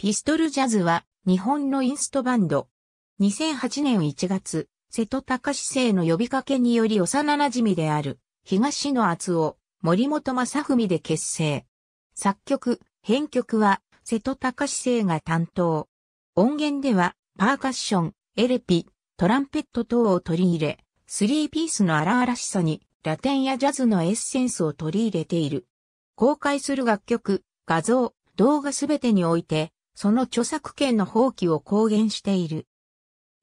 ピストルジャズは日本のインストバンド。2008年1月、瀬戸隆生の呼びかけにより幼馴染である東野厚夫、森本正文で結成。作曲、編曲は瀬戸隆生が担当。音源ではパーカッション、エレピ、トランペット等を取り入れ、スリーピースの荒々しさにラテンやジャズのエッセンスを取り入れている。公開する楽曲、画像、動画すべてにおいて、その著作権の放棄を公言している。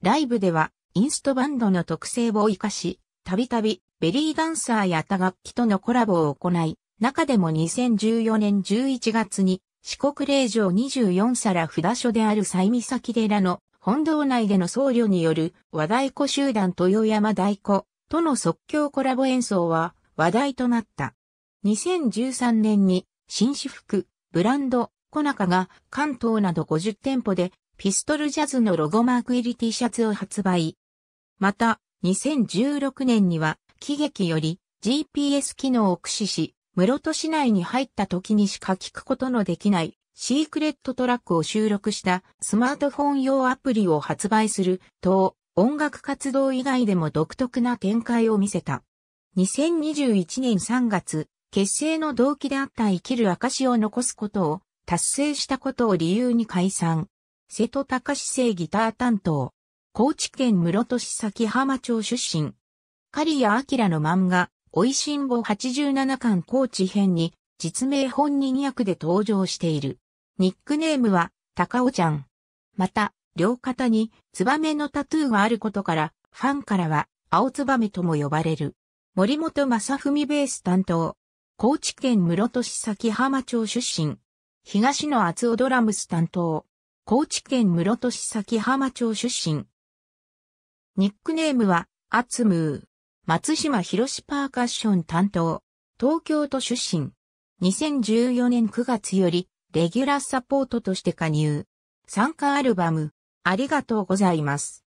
ライブでは、インストバンドの特性を活かし、たびたび、ベリーダンサーや他楽器とのコラボを行い、中でも2014年11月に、四国霊場24皿札所である西岬寺の本堂内での僧侶による和太鼓集団豊山太鼓との即興コラボ演奏は話題となった。2013年に紳士服、ブランド、コナカが関東など50店舗でピストルジャズのロゴマーク入り T シャツを発売。また、2016年には、喜劇より GPS 機能を駆使し、室戸市内に入った時にしか聞くことのできないシークレットトラックを収録したスマートフォン用アプリを発売すると、音楽活動以外でも独特な展開を見せた。2021年3月、結成の動機であった生きる証を残すことを達成したことを理由に解散。瀬戸隆生ギター担当。高知県室戸市崎浜町出身。狩谷明の漫画、おいしんぼ87巻高知編に、実名本人役で登場している。ニックネームは、高尾ちゃん。また、両肩に、ツバメのタトゥーがあることから、ファンからは、青ツバメとも呼ばれる。森本正文ベース担当。高知県室戸市崎浜町出身。東野厚夫ドラムス担当。高知県室戸市崎浜町出身。ニックネームは、アツムー。松島博士パーカッション担当。東京都出身。2014年9月より、レギュラーサポートとして加入。参加アルバム、ありがとうございます。